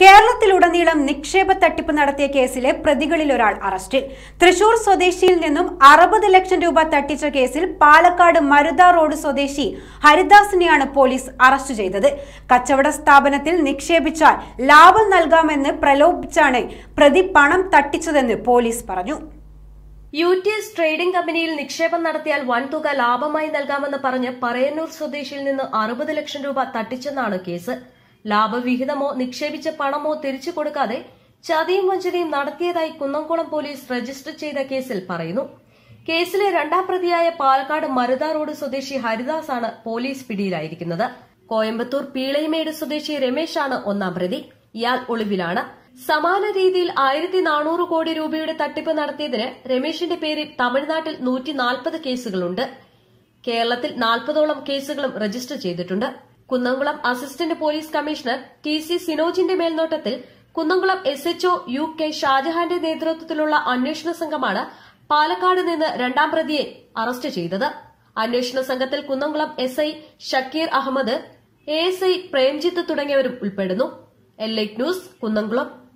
കേരളത്തിലുടനീളം നിക്ഷേപ തട്ടിപ്പ് നടത്തിയ കേസിലെ പ്രതികളിൽ ഒരാൾ അറസ്റ്റിൽ തൃശൂർ സ്വദേശിയിൽ നിന്നും അറുപത് ലക്ഷം രൂപ തട്ടിച്ച കേസിൽ പാലക്കാട് മരുത റോഡ് സ്വദേശി ഹരിദാസിനെയാണ് പോലീസ് അറസ്റ്റ് ചെയ്തത് കച്ചവട സ്ഥാപനത്തിൽ നിക്ഷേപിച്ചാൽ ലാഭം നൽകാമെന്ന് പ്രലോഭിച്ചാണ് പ്രതി പണം തട്ടിച്ചതെന്ന് പോലീസ് പറഞ്ഞു യു ടി എസ് ട്രേഡിംഗ് കമ്പനിയിൽ നിക്ഷേപം നടത്തിയാൽ വൻതുക ലാഭമായി നൽകാമെന്ന് പറഞ്ഞ് പറയന്നൂർ സ്വദേശിയിൽ നിന്ന് അറുപത് ലക്ഷം രൂപ തട്ടിച്ചെന്നാണ് കേസ് ലാഭവിഹിതമോ നിക്ഷേപിച്ച പണമോ തിരിച്ചു കൊടുക്കാതെ ചതിയും വഞ്ചനയും നടത്തിയതായി കുന്നംകുളം പോലീസ് രജിസ്റ്റർ ചെയ്ത കേസിൽ പറയുന്നു കേസിലെ രണ്ടാം പ്രതിയായ പാലക്കാട് മരുതാ റോഡ് സ്വദേശി ഹരിദാസ് ആണ് പോലീസ് പിടിയിലായിരിക്കുന്നത് കോയമ്പത്തൂർ പീളയമേട് സ്വദേശി രമേശാണ് ഒന്നാം പ്രതി ഇയാൾ ഒളിവിലാണ് സമാന രീതിയിൽ ആയിരത്തി നാനൂറ് കോടി രൂപയുടെ തട്ടിപ്പ് നടത്തിയതിന് രമേശിന്റെ പേരിൽ തമിഴ്നാട്ടിൽ നൂറ്റി നാൽപ്പത് കേസുകളുണ്ട് കേരളത്തിൽ നാൽപ്പതോളം കേസുകളും രജിസ്റ്റർ ചെയ്തിട്ടുണ്ട് Kunnamkulam assistant police commissioner T C സിനോജിന്റെ മേൽനോട്ടത്തിൽ Kunnamkulam S O U K ഷാജഹാന്റെ നേതൃത്വത്തിലുള്ള അന്വേഷണ സംഘമാണ് പാലക്കാട് നിന്ന് രണ്ടാം പ്രതിയെ അറസ്റ്റ് ചെയ്തത് അന്വേഷണ സംഘത്തിൽ Kunnamkulam S I Shakeer Ahammed A S I Premjith തുടങ്ങിയവരും ഉൾപ്പെടുന്നു എൽ ന്യൂസ് കുന്നംകുളം